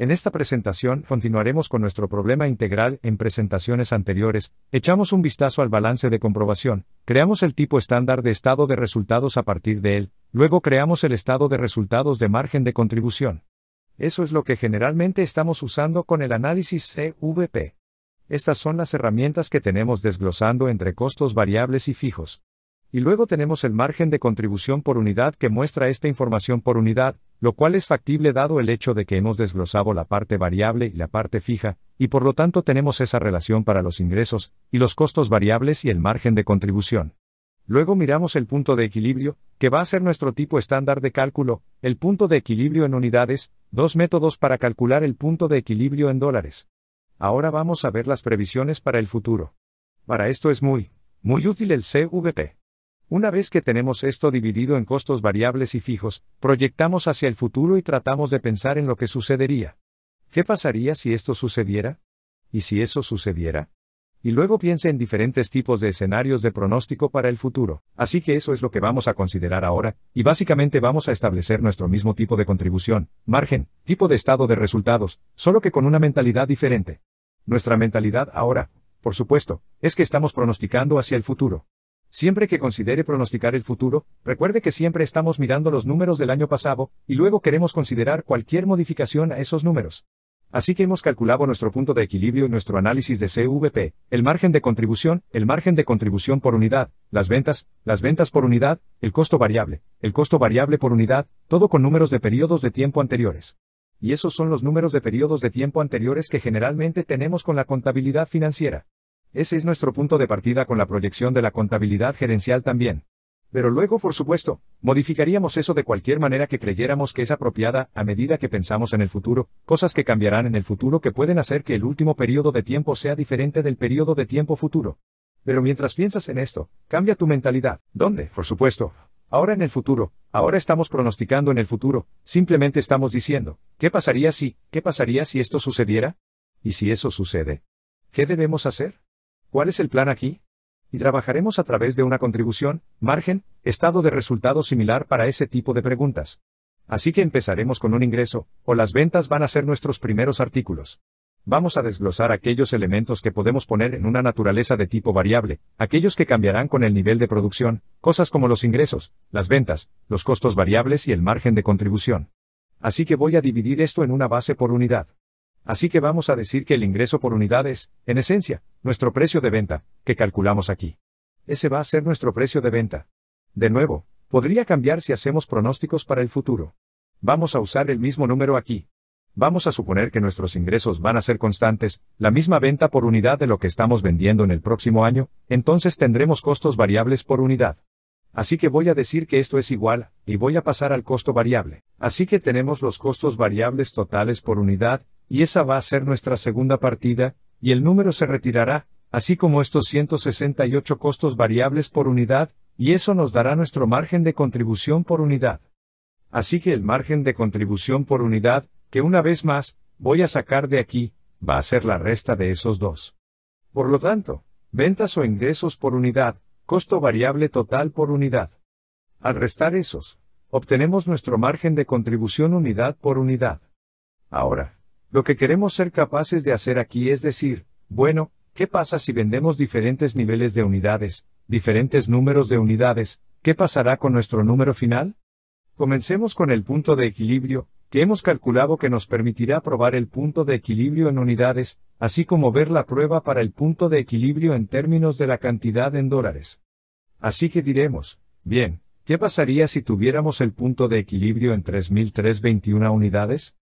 En esta presentación continuaremos con nuestro problema integral. En presentaciones anteriores, echamos un vistazo al balance de comprobación, creamos el tipo estándar de estado de resultados a partir de él, luego creamos el estado de resultados de margen de contribución. Eso es lo que generalmente estamos usando con el análisis CVP. Estas son las herramientas que tenemos desglosando entre costos variables y fijos. Y luego tenemos el margen de contribución por unidad que muestra esta información por unidad, lo cual es factible dado el hecho de que hemos desglosado la parte variable y la parte fija, y por lo tanto tenemos esa relación para los ingresos, y los costos variables y el margen de contribución. Luego miramos el punto de equilibrio, que va a ser nuestro tipo estándar de cálculo, el punto de equilibrio en unidades, dos métodos para calcular el punto de equilibrio en dólares. Ahora vamos a ver las previsiones para el futuro. Para esto es muy, muy útil el CVP. Una vez que tenemos esto dividido en costos variables y fijos, proyectamos hacia el futuro y tratamos de pensar en lo que sucedería. ¿Qué pasaría si esto sucediera? ¿Y si eso sucediera? Y luego piense en diferentes tipos de escenarios de pronóstico para el futuro. Así que eso es lo que vamos a considerar ahora, y básicamente vamos a establecer nuestro mismo tipo de contribución, margen, tipo de estado de resultados, solo que con una mentalidad diferente. Nuestra mentalidad ahora, por supuesto, es que estamos pronosticando hacia el futuro. Siempre que considere pronosticar el futuro, recuerde que siempre estamos mirando los números del año pasado, y luego queremos considerar cualquier modificación a esos números. Así que hemos calculado nuestro punto de equilibrio y nuestro análisis de CVP, el margen de contribución, el margen de contribución por unidad, las ventas, las ventas por unidad, el costo variable, el costo variable por unidad, todo con números de periodos de tiempo anteriores. Y esos son los números de periodos de tiempo anteriores que generalmente tenemos con la contabilidad financiera. Ese es nuestro punto de partida con la proyección de la contabilidad gerencial también. Pero luego, por supuesto, modificaríamos eso de cualquier manera que creyéramos que es apropiada a medida que pensamos en el futuro, cosas que cambiarán en el futuro que pueden hacer que el último periodo de tiempo sea diferente del periodo de tiempo futuro. Pero mientras piensas en esto, cambia tu mentalidad. ¿Dónde? Por supuesto. Ahora en el futuro, ahora estamos pronosticando en el futuro, simplemente estamos diciendo, ¿qué pasaría si, qué pasaría si esto sucediera? ¿Y si eso sucede? ¿Qué debemos hacer? ¿Cuál es el plan aquí? Y trabajaremos a través de una contribución, margen, estado de resultado similar para ese tipo de preguntas. Así que empezaremos con un ingreso, o las ventas van a ser nuestros primeros artículos. Vamos a desglosar aquellos elementos que podemos poner en una naturaleza de tipo variable, aquellos que cambiarán con el nivel de producción, cosas como los ingresos, las ventas, los costos variables y el margen de contribución. Así que voy a dividir esto en una base por unidad. Así que vamos a decir que el ingreso por unidad es, en esencia, nuestro precio de venta, que calculamos aquí. Ese va a ser nuestro precio de venta. De nuevo, podría cambiar si hacemos pronósticos para el futuro. Vamos a usar el mismo número aquí. Vamos a suponer que nuestros ingresos van a ser constantes, la misma venta por unidad de lo que estamos vendiendo en el próximo año, entonces tendremos costos variables por unidad. Así que voy a decir que esto es igual, y voy a pasar al costo variable. Así que tenemos los costos variables totales por unidad, y esa va a ser nuestra segunda partida, y el número se retirará, así como estos 168 costos variables por unidad, y eso nos dará nuestro margen de contribución por unidad. Así que el margen de contribución por unidad, que una vez más, voy a sacar de aquí, va a ser la resta de esos dos. Por lo tanto, ventas o ingresos por unidad, costo variable total por unidad. Al restar esos, obtenemos nuestro margen de contribución unidad por unidad. Ahora, lo que queremos ser capaces de hacer aquí es decir, bueno, ¿qué pasa si vendemos diferentes niveles de unidades, diferentes números de unidades, qué pasará con nuestro número final? Comencemos con el punto de equilibrio, que hemos calculado que nos permitirá probar el punto de equilibrio en unidades, así como ver la prueba para el punto de equilibrio en términos de la cantidad en dólares. Así que diremos, bien, ¿qué pasaría si tuviéramos el punto de equilibrio en 3.321 unidades?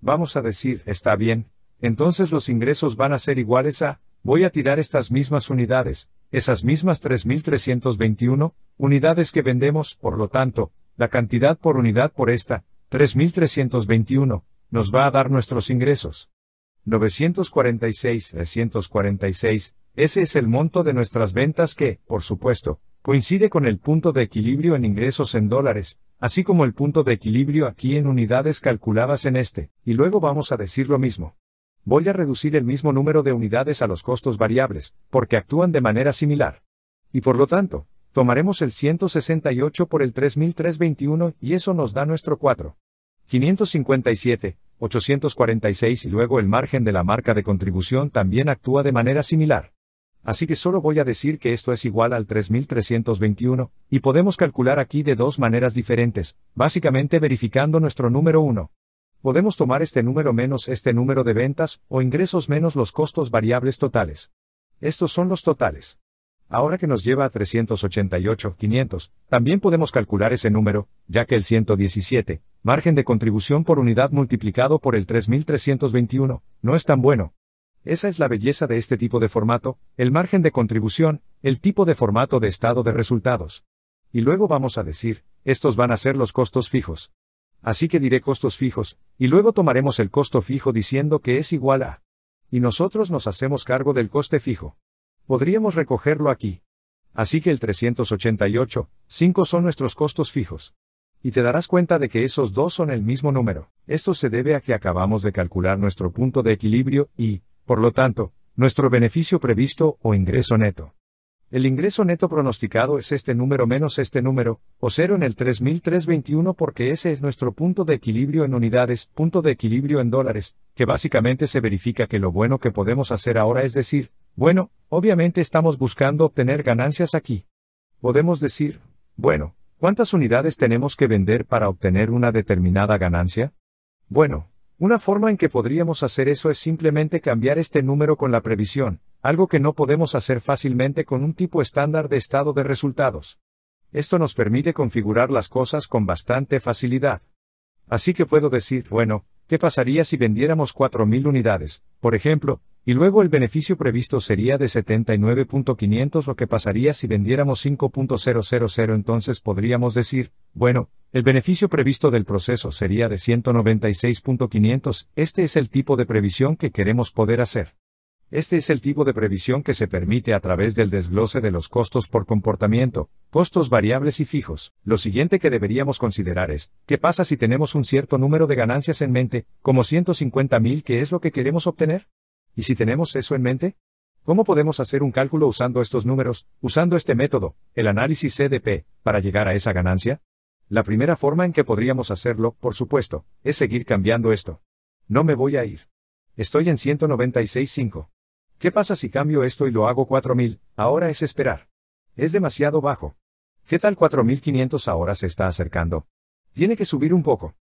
Vamos a decir, está bien, entonces los ingresos van a ser iguales a, voy a tirar estas mismas unidades, esas mismas 3.321 unidades que vendemos, por lo tanto, la cantidad por unidad por esta, 3.321, nos va a dar nuestros ingresos. 946, 346, ese es el monto de nuestras ventas que, por supuesto, coincide con el punto de equilibrio en ingresos en dólares, así como el punto de equilibrio aquí en unidades calculadas en este, y luego vamos a decir lo mismo. Voy a reducir el mismo número de unidades a los costos variables, porque actúan de manera similar. Y por lo tanto, tomaremos el 168 por el 3321 y eso nos da nuestro 4. 846 y luego el margen de la marca de contribución también actúa de manera similar. Así que solo voy a decir que esto es igual al 3321, y podemos calcular aquí de dos maneras diferentes, básicamente verificando nuestro número 1. Podemos tomar este número menos este número de ventas, o ingresos menos los costos variables totales. Estos son los totales. Ahora que nos lleva a 388,500, también podemos calcular ese número, ya que el 117, margen de contribución por unidad multiplicado por el 3321, no es tan bueno, esa es la belleza de este tipo de formato, el margen de contribución, el tipo de formato de estado de resultados. Y luego vamos a decir, estos van a ser los costos fijos. Así que diré costos fijos, y luego tomaremos el costo fijo diciendo que es igual a. Y nosotros nos hacemos cargo del coste fijo. Podríamos recogerlo aquí. Así que el 388, 5 son nuestros costos fijos. Y te darás cuenta de que esos dos son el mismo número. Esto se debe a que acabamos de calcular nuestro punto de equilibrio y, por lo tanto, nuestro beneficio previsto o ingreso neto. El ingreso neto pronosticado es este número menos este número, o cero en el 3321 porque ese es nuestro punto de equilibrio en unidades, punto de equilibrio en dólares, que básicamente se verifica que lo bueno que podemos hacer ahora es decir, bueno, obviamente estamos buscando obtener ganancias aquí. Podemos decir, bueno, ¿cuántas unidades tenemos que vender para obtener una determinada ganancia? Bueno, una forma en que podríamos hacer eso es simplemente cambiar este número con la previsión, algo que no podemos hacer fácilmente con un tipo estándar de estado de resultados. Esto nos permite configurar las cosas con bastante facilidad. Así que puedo decir, bueno, ¿Qué pasaría si vendiéramos 4.000 unidades, por ejemplo, y luego el beneficio previsto sería de 79.500 lo que pasaría si vendiéramos 5.000 entonces podríamos decir, bueno, el beneficio previsto del proceso sería de 196.500, este es el tipo de previsión que queremos poder hacer. Este es el tipo de previsión que se permite a través del desglose de los costos por comportamiento, costos variables y fijos. Lo siguiente que deberíamos considerar es, ¿qué pasa si tenemos un cierto número de ganancias en mente, como 150.000 que es lo que queremos obtener? ¿Y si tenemos eso en mente? ¿Cómo podemos hacer un cálculo usando estos números, usando este método, el análisis CDP, para llegar a esa ganancia? La primera forma en que podríamos hacerlo, por supuesto, es seguir cambiando esto. No me voy a ir. Estoy en 196.5. ¿Qué pasa si cambio esto y lo hago 4000? Ahora es esperar. Es demasiado bajo. ¿Qué tal 4500 ahora se está acercando? Tiene que subir un poco.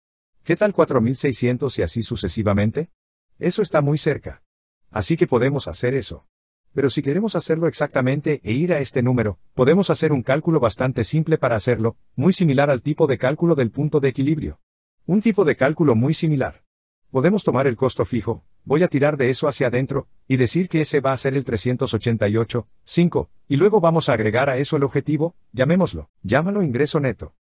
¿Qué tal 4600 y así sucesivamente? Eso está muy cerca. Así que podemos hacer eso. Pero si queremos hacerlo exactamente e ir a este número, podemos hacer un cálculo bastante simple para hacerlo, muy similar al tipo de cálculo del punto de equilibrio. Un tipo de cálculo muy similar. Podemos tomar el costo fijo, voy a tirar de eso hacia adentro, y decir que ese va a ser el 388, 5, y luego vamos a agregar a eso el objetivo, llamémoslo, llámalo ingreso neto.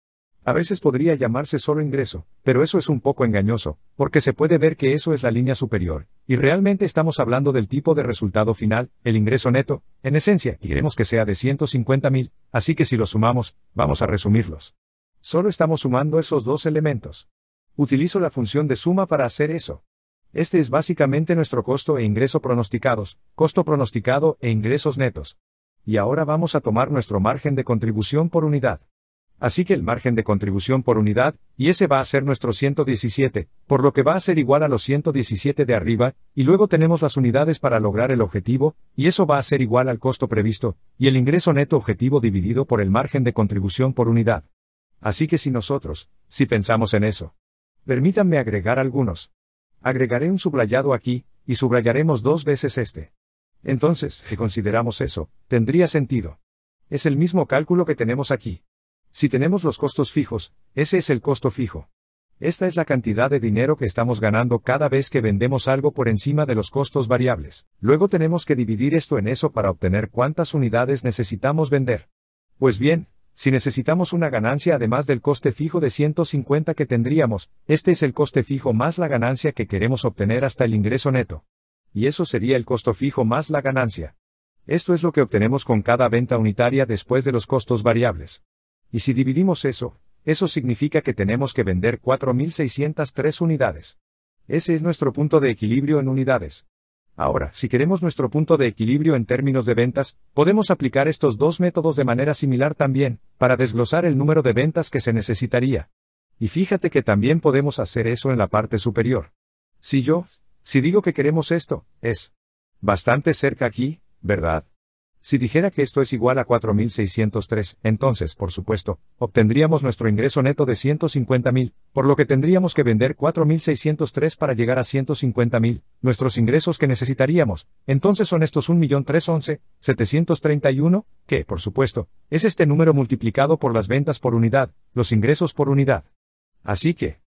A veces podría llamarse solo ingreso, pero eso es un poco engañoso, porque se puede ver que eso es la línea superior, y realmente estamos hablando del tipo de resultado final, el ingreso neto, en esencia, queremos que sea de mil, así que si lo sumamos, vamos a resumirlos. Solo estamos sumando esos dos elementos. Utilizo la función de suma para hacer eso. Este es básicamente nuestro costo e ingreso pronosticados, costo pronosticado e ingresos netos. Y ahora vamos a tomar nuestro margen de contribución por unidad. Así que el margen de contribución por unidad, y ese va a ser nuestro 117, por lo que va a ser igual a los 117 de arriba, y luego tenemos las unidades para lograr el objetivo, y eso va a ser igual al costo previsto, y el ingreso neto objetivo dividido por el margen de contribución por unidad. Así que si nosotros, si pensamos en eso. Permítanme agregar algunos. Agregaré un subrayado aquí, y subrayaremos dos veces este. Entonces, si consideramos eso, tendría sentido. Es el mismo cálculo que tenemos aquí. Si tenemos los costos fijos, ese es el costo fijo. Esta es la cantidad de dinero que estamos ganando cada vez que vendemos algo por encima de los costos variables. Luego tenemos que dividir esto en eso para obtener cuántas unidades necesitamos vender. Pues bien, si necesitamos una ganancia además del coste fijo de 150 que tendríamos, este es el coste fijo más la ganancia que queremos obtener hasta el ingreso neto. Y eso sería el costo fijo más la ganancia. Esto es lo que obtenemos con cada venta unitaria después de los costos variables. Y si dividimos eso, eso significa que tenemos que vender 4.603 unidades. Ese es nuestro punto de equilibrio en unidades. Ahora, si queremos nuestro punto de equilibrio en términos de ventas, podemos aplicar estos dos métodos de manera similar también, para desglosar el número de ventas que se necesitaría. Y fíjate que también podemos hacer eso en la parte superior. Si yo, si digo que queremos esto, es bastante cerca aquí, ¿verdad? Si dijera que esto es igual a 4.603, entonces, por supuesto, obtendríamos nuestro ingreso neto de 150.000, por lo que tendríamos que vender 4.603 para llegar a 150.000, nuestros ingresos que necesitaríamos, entonces son estos 1.311.731, que, por supuesto, es este número multiplicado por las ventas por unidad, los ingresos por unidad. Así que,